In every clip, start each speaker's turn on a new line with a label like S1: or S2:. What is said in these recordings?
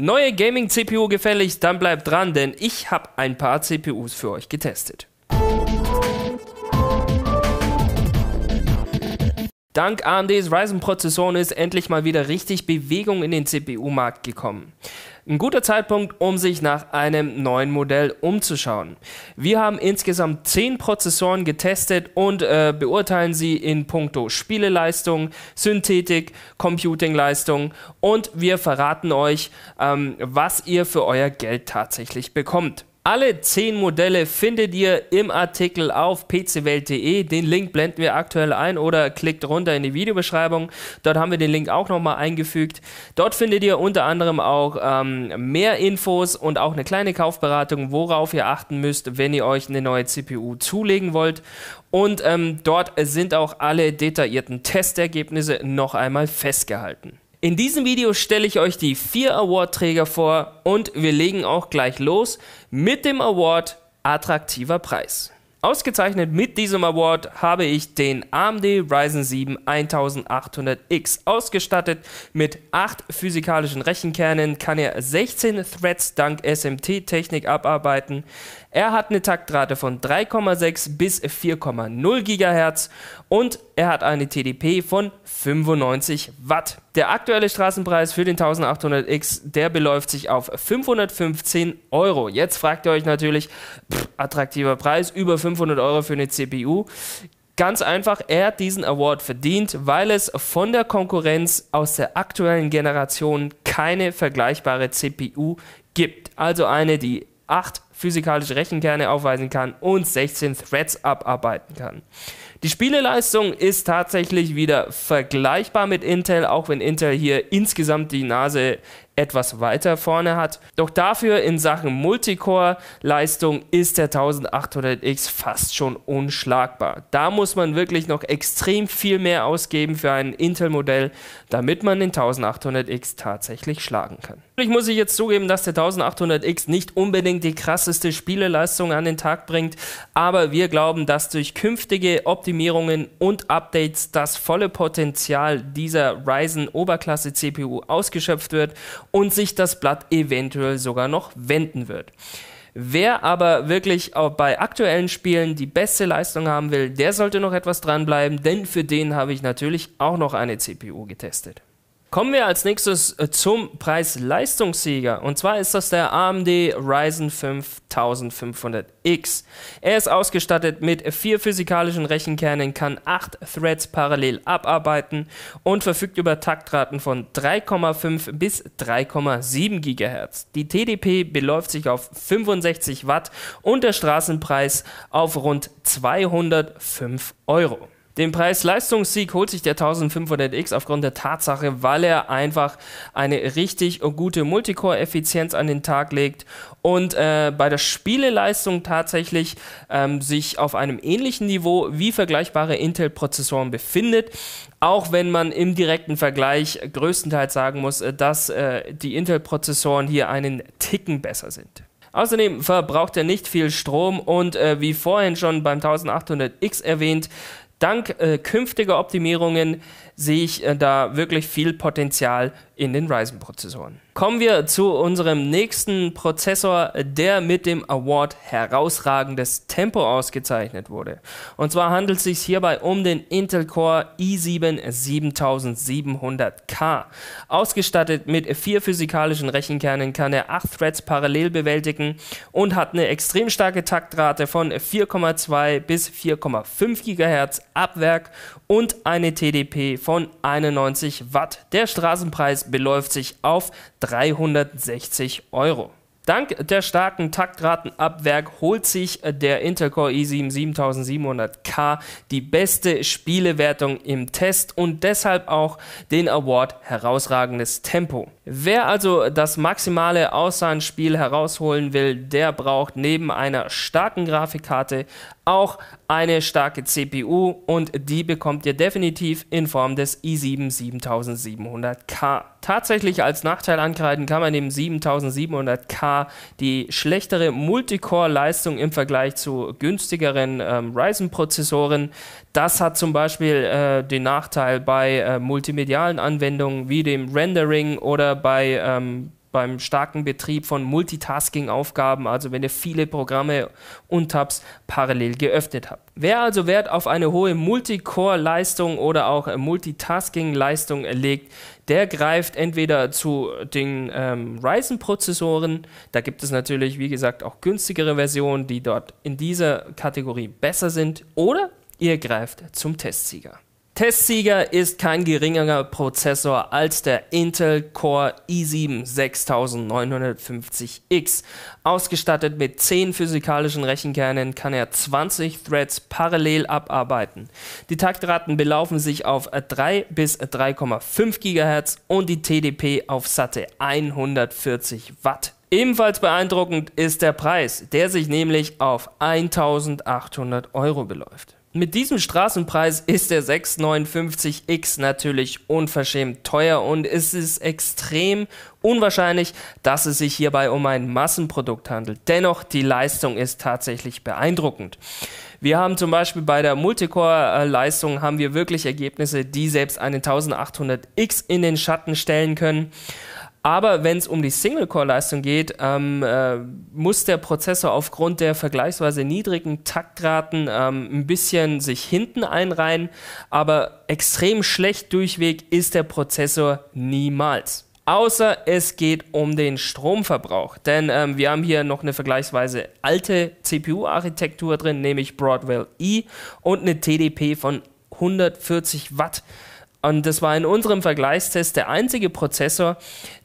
S1: Neue Gaming-CPU gefällig? dann bleibt dran, denn ich habe ein paar CPUs für euch getestet. Dank AMDs Ryzen-Prozessoren ist endlich mal wieder richtig Bewegung in den CPU-Markt gekommen. Ein guter Zeitpunkt, um sich nach einem neuen Modell umzuschauen. Wir haben insgesamt 10 Prozessoren getestet und äh, beurteilen sie in puncto Spieleleistung, Synthetik, Computingleistung und wir verraten euch, ähm, was ihr für euer Geld tatsächlich bekommt. Alle zehn Modelle findet ihr im Artikel auf pcwelt.de. Den Link blenden wir aktuell ein oder klickt runter in die Videobeschreibung. Dort haben wir den Link auch nochmal eingefügt. Dort findet ihr unter anderem auch ähm, mehr Infos und auch eine kleine Kaufberatung, worauf ihr achten müsst, wenn ihr euch eine neue CPU zulegen wollt. Und ähm, dort sind auch alle detaillierten Testergebnisse noch einmal festgehalten. In diesem Video stelle ich euch die vier Award-Träger vor und wir legen auch gleich los mit dem Award Attraktiver Preis. Ausgezeichnet mit diesem Award habe ich den AMD Ryzen 7 1800X ausgestattet. Mit 8 physikalischen Rechenkernen kann er 16 Threads dank SMT-Technik abarbeiten. Er hat eine Taktrate von 3,6 bis 4,0 GHz und er hat eine TDP von 95 Watt. Der aktuelle Straßenpreis für den 1800X, der beläuft sich auf 515 Euro. Jetzt fragt ihr euch natürlich, pff, attraktiver Preis, über 500 Euro für eine CPU. Ganz einfach, er hat diesen Award verdient, weil es von der Konkurrenz aus der aktuellen Generation keine vergleichbare CPU gibt. Also eine, die 8 physikalische Rechenkerne aufweisen kann und 16 Threads abarbeiten kann. Die Spieleleistung ist tatsächlich wieder vergleichbar mit Intel, auch wenn Intel hier insgesamt die Nase etwas weiter vorne hat. Doch dafür in Sachen Multicore-Leistung ist der 1800X fast schon unschlagbar. Da muss man wirklich noch extrem viel mehr ausgeben für ein Intel-Modell, damit man den 1800X tatsächlich schlagen kann. Natürlich muss ich jetzt zugeben, dass der 1800X nicht unbedingt die krasseste Spieleleistung an den Tag bringt, aber wir glauben, dass durch künftige Optimierungen und Updates das volle Potenzial dieser Ryzen Oberklasse CPU ausgeschöpft wird und sich das Blatt eventuell sogar noch wenden wird. Wer aber wirklich auch bei aktuellen Spielen die beste Leistung haben will, der sollte noch etwas dranbleiben, denn für den habe ich natürlich auch noch eine CPU getestet. Kommen wir als nächstes äh, zum Preis-Leistungssieger. Und zwar ist das der AMD Ryzen 5500 x Er ist ausgestattet mit vier physikalischen Rechenkernen, kann acht Threads parallel abarbeiten und verfügt über Taktraten von 3,5 bis 3,7 GHz. Die TDP beläuft sich auf 65 Watt und der Straßenpreis auf rund 205 Euro. Den Preis-Leistungssieg holt sich der 1500X aufgrund der Tatsache, weil er einfach eine richtig gute Multicore-Effizienz an den Tag legt und äh, bei der Spieleleistung tatsächlich ähm, sich auf einem ähnlichen Niveau wie vergleichbare Intel-Prozessoren befindet. Auch wenn man im direkten Vergleich größtenteils sagen muss, äh, dass äh, die Intel-Prozessoren hier einen Ticken besser sind. Außerdem verbraucht er nicht viel Strom und äh, wie vorhin schon beim 1800X erwähnt, Dank äh, künftiger Optimierungen sehe ich äh, da wirklich viel Potenzial in den Ryzen-Prozessoren. Kommen wir zu unserem nächsten Prozessor, der mit dem Award herausragendes Tempo ausgezeichnet wurde. Und zwar handelt es sich hierbei um den Intel Core i7 7700K. Ausgestattet mit vier physikalischen Rechenkernen kann er acht Threads parallel bewältigen und hat eine extrem starke Taktrate von 4,2 bis 4,5 GHz ab Werk und eine TDP von 91 Watt. Der Straßenpreis beläuft sich auf 360 Euro. Dank der starken Taktraten ab Werk holt sich der Intercore e i7 7700K die beste Spielewertung im Test und deshalb auch den Award herausragendes Tempo. Wer also das maximale aus seinem Spiel herausholen will, der braucht neben einer starken Grafikkarte auch eine starke CPU und die bekommt ihr definitiv in Form des i7 7700K. Tatsächlich als Nachteil ankreiden kann man dem 7700K die schlechtere Multicore-Leistung im Vergleich zu günstigeren ähm, Ryzen-Prozessoren. Das hat zum Beispiel äh, den Nachteil bei äh, multimedialen Anwendungen wie dem Rendering oder bei ähm, beim starken Betrieb von Multitasking-Aufgaben, also wenn ihr viele Programme und Tabs parallel geöffnet habt. Wer also Wert auf eine hohe Multicore-Leistung oder auch Multitasking-Leistung legt, der greift entweder zu den ähm, Ryzen-Prozessoren, da gibt es natürlich, wie gesagt, auch günstigere Versionen, die dort in dieser Kategorie besser sind, oder ihr greift zum Testsieger. Testsieger ist kein geringerer Prozessor als der Intel Core i7 6950X. Ausgestattet mit 10 physikalischen Rechenkernen kann er 20 Threads parallel abarbeiten. Die Taktraten belaufen sich auf 3 bis 3,5 GHz und die TDP auf satte 140 Watt. Ebenfalls beeindruckend ist der Preis, der sich nämlich auf 1800 Euro beläuft. Mit diesem Straßenpreis ist der 659X natürlich unverschämt teuer und es ist extrem unwahrscheinlich, dass es sich hierbei um ein Massenprodukt handelt. Dennoch, die Leistung ist tatsächlich beeindruckend. Wir haben zum Beispiel bei der Multicore-Leistung haben wir wirklich Ergebnisse, die selbst einen 1800X in den Schatten stellen können. Aber wenn es um die Single-Core-Leistung geht, ähm, äh, muss der Prozessor aufgrund der vergleichsweise niedrigen Taktraten ähm, ein bisschen sich hinten einreihen. Aber extrem schlecht durchweg ist der Prozessor niemals. Außer es geht um den Stromverbrauch. Denn ähm, wir haben hier noch eine vergleichsweise alte CPU-Architektur drin, nämlich Broadwell E und eine TDP von 140 Watt. Und das war in unserem Vergleichstest der einzige Prozessor,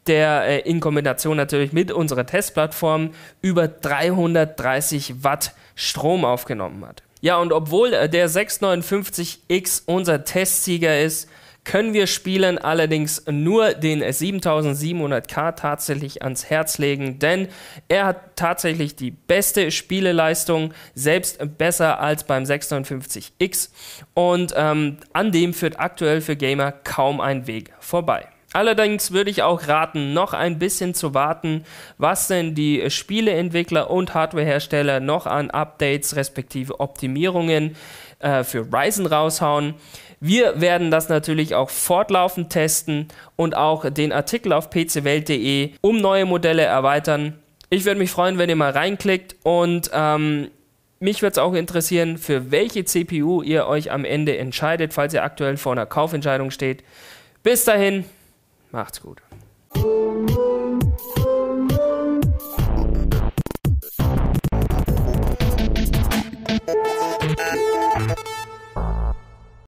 S1: der äh, in Kombination natürlich mit unserer Testplattform über 330 Watt Strom aufgenommen hat. Ja, und obwohl äh, der 659X unser Testsieger ist, können wir Spielern allerdings nur den 7700K tatsächlich ans Herz legen, denn er hat tatsächlich die beste Spieleleistung, selbst besser als beim 659X und ähm, an dem führt aktuell für Gamer kaum ein Weg vorbei. Allerdings würde ich auch raten, noch ein bisschen zu warten, was denn die Spieleentwickler und Hardwarehersteller noch an Updates respektive Optimierungen äh, für Ryzen raushauen. Wir werden das natürlich auch fortlaufend testen und auch den Artikel auf pcwelt.de um neue Modelle erweitern. Ich würde mich freuen, wenn ihr mal reinklickt und ähm, mich würde es auch interessieren, für welche CPU ihr euch am Ende entscheidet, falls ihr aktuell vor einer Kaufentscheidung steht. Bis dahin, macht's gut.